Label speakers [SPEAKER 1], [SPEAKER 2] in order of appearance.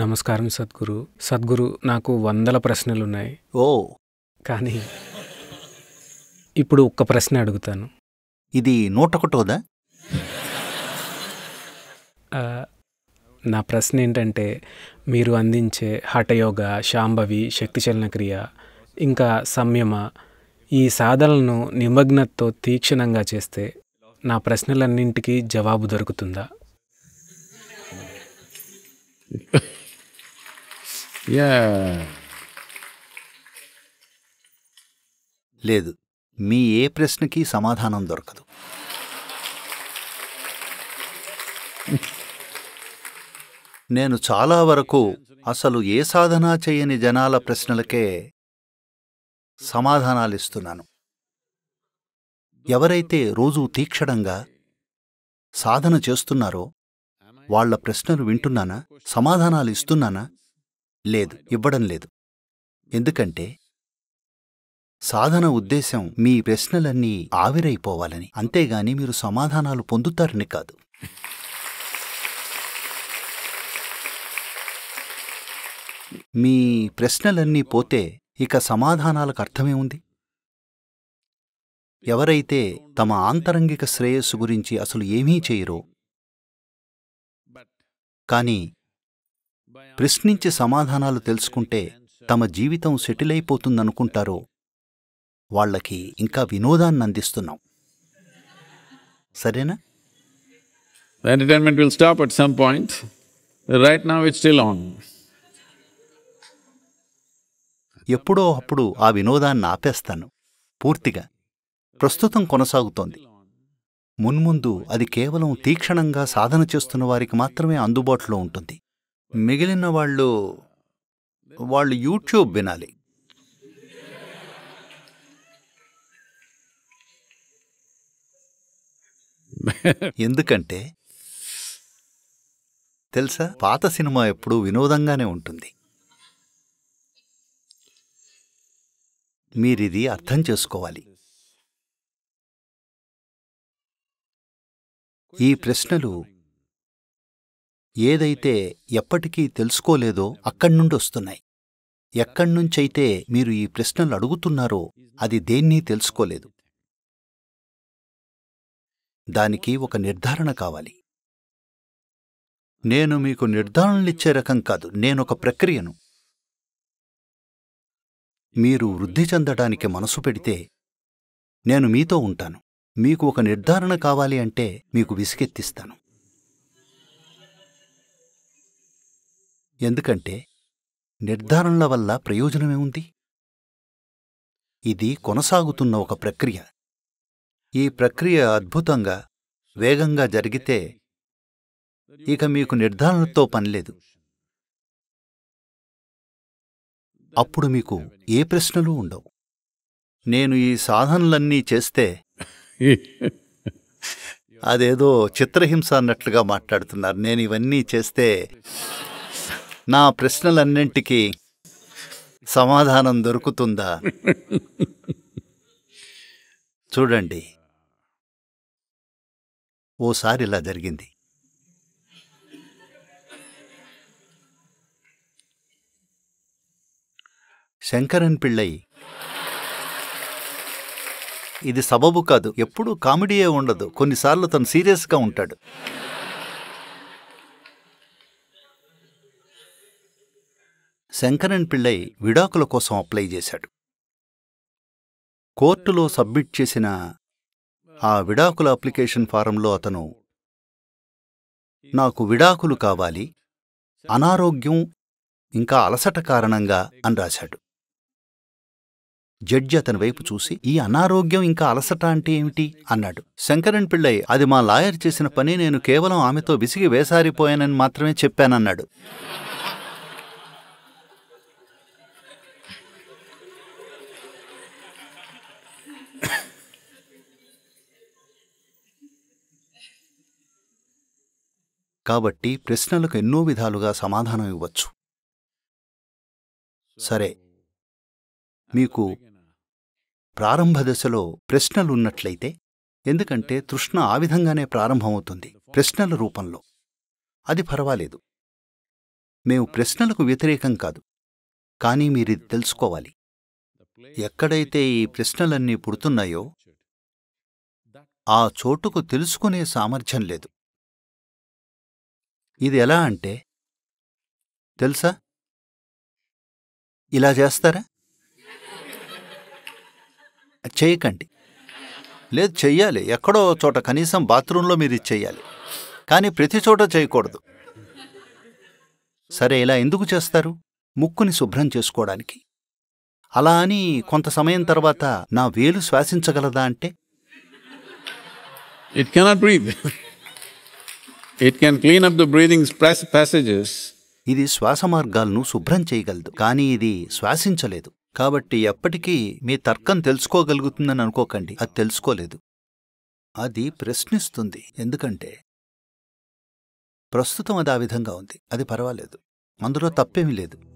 [SPEAKER 1] నమస్కారం సద్గురు సద్గురు నాకు వందల ప్రశ్నలు ఉన్నాయి ఓ కానీ ఇప్పుడు ఒక్క ప్రశ్న అడుగుతాను ఇది నూట ఒకటోదా నా ప్రశ్న ఏంటంటే మీరు అందించే హఠయోగ శాంభవి శక్తిచలన క్రియ ఇంకా సంయమ ఈ సాధనలను నిమగ్నతో తీక్షణంగా చేస్తే నా ప్రశ్నలన్నింటికీ జవాబు దొరుకుతుందా యా లేదు మీ ఏ ప్రశ్నకి సమాధానం దొరకదు నేను చాలా వరకు అసలు ఏ సాధన చేయని జనాల ప్రశ్నలకే సమాధానాలిస్తున్నాను ఎవరైతే రోజూ తీక్షణంగా సాధన చేస్తున్నారో వాళ్ల ప్రశ్నలు వింటున్నానా సమాధానాలు ఇస్తున్నానా లేదు ఇవ్వడం లేదు ఎందుకంటే సాధన ఉద్దేశం మీ ప్రశ్నలన్నీ ఆవిరైపోవాలని అంతేగాని మీరు సమాధానాలు పొందుతారని కాదు మీ ప్రశ్నలన్నీ పోతే ఇక సమాధానాలకు అర్థమే ఉంది ఎవరైతే తమ ఆంతరంగిక శ్రేయస్సు గురించి అసలు ఏమీ చేయరో కానీ ప్రశ్నించే సమాధానాలు తెలుసుకుంటే తమ జీవితం సెటిల్ అయిపోతుందనుకుంటారో వాళ్ళకి ఇంకా వినోదాన్ని అందిస్తున్నాం సరేనా The entertainment will stop at some point. Right now it's still on. ఎప్పుడో అప్పుడు ఆ వినోదాన్ని ఆపేస్తాను పూర్తిగా ప్రస్తుతం కొనసాగుతోంది మున్ముందు అది కేవలం తీక్షణంగా సాధన చేస్తున్న వారికి మాత్రమే అందుబాటులో ఉంటుంది మిగిలిన వాళ్ళు వాళ్ళు యూట్యూబ్ వినాలి ఎందుకంటే తెలుసా పాత సినిమా ఎప్పుడూ వినోదంగానే ఉంటుంది మీరిది అర్థం చేసుకోవాలి ఈ ప్రశ్నలు ఏదైతే ఎప్పటికీ తెలుసుకోలేదో అక్కడి నుండి వస్తున్నాయి ఎక్కడ్నుంచైతే మీరు ఈ ప్రశ్నలు అడుగుతున్నారో అది దేన్నీ తెలుసుకోలేదు దానికి ఒక నిర్ధారణ కావాలి నేను మీకు నిర్ధారణలిచ్చే రకం కాదు నేనొక ప్రక్రియను మీరు వృద్ధి చెందడానికి మనసు పెడితే నేను మీతో ఉంటాను మీకు ఒక నిర్ధారణ కావాలి అంటే మీకు విసుకెత్తిస్తాను ఎందుకంటే నిర్ధారణల వల్ల ప్రయోజనమేముంది ఇది కొనసాగుతున్న ఒక ప్రక్రియ ఈ ప్రక్రియ అద్భుతంగా వేగంగా జరిగితే ఇక మీకు నిర్ధారణతో పనిలేదు అప్పుడు మీకు ఏ ప్రశ్నలు ఉండవు నేను ఈ సాధనలన్నీ చేస్తే అదేదో చిత్రహింస అన్నట్లుగా మాట్లాడుతున్నారు నేను ఇవన్నీ చేస్తే నా ప్రశ్నలన్నింటికీ సమాధానం దొరుకుతుందా చూడండి ఓసారి ఇలా జరిగింది శంకరన్ పిళ్ళై ఇది సబబు కాదు ఎప్పుడూ కామెడీయే ఉండదు కొన్నిసార్లు తను సీరియస్గా ఉంటాడు శంకరన్ పిళ్ళై విడాకుల కోసం అప్లై చేశాడు కోర్టులో సబ్మిట్ చేసిన ఆ విడాకుల అప్లికేషన్ ఫారంలో అతను నాకు విడాకులు కావాలి అనారోగ్యం ఇంకా అలసట కారణంగా అని రాశాడు జడ్జి అతని వైపు చూసి ఈ అనారోగ్యం ఇంకా అలసట అంటే ఏమిటి అన్నాడు శంకరన్ పిళ్ళై అది మా లాయర్ చేసిన పని నేను కేవలం ఆమెతో విసిగి వేసారిపోయానని మాత్రమే చెప్పానన్నాడు కాబట్టి ప్రశ్నలకు ఎన్నో విధాలుగా సమాధానం ఇవ్వచ్చు సరే మీకు ప్రారంభ దశలో ప్రశ్నలున్నట్లయితే ఎందుకంటే తృష్ణ ఆ విధంగానే ప్రారంభమవుతుంది ప్రశ్నల రూపంలో అది పర్వాలేదు మేము ప్రశ్నలకు వ్యతిరేకం కాదు కానీ మీరిది తెలుసుకోవాలి ఎక్కడైతే ఈ ప్రశ్నలన్నీ పుడుతున్నాయో ఆ చోటుకు తెలుసుకునే సామర్థ్యం లేదు ఇది ఎలా అంటే తెలుసా ఇలా చేస్తారా చేయకండి లేదు చెయ్యాలి ఎక్కడో చోట కనీసం బాత్రూంలో మీరు ఇది చెయ్యాలి కానీ ప్రతి చోట చేయకూడదు సరే ఇలా ఎందుకు చేస్తారు ముక్కుని శుభ్రం చేసుకోవడానికి అలా అని కొంత సమయం తర్వాత నా వేలు శ్వాసించగలదా అంటే it cannot breathe it can clean up the breathing passages ఇది శ్వాస మార్గాలను శుభ్రం చేయగలదు కానీ ఇది శ్వాసించలేదు కాబట్టి ఎప్పటికీ మీ తర్కం తెలుసుకోగలుగుతుందని అనుకోకండి అది తెలుసుకోలేదు అది ప్రశ్నిస్తుంది ఎందుకంటే ప్రస్తుతం అది ఆ విధంగా ఉంది అది పర్వాలేదు అందులో తప్పేమీ లేదు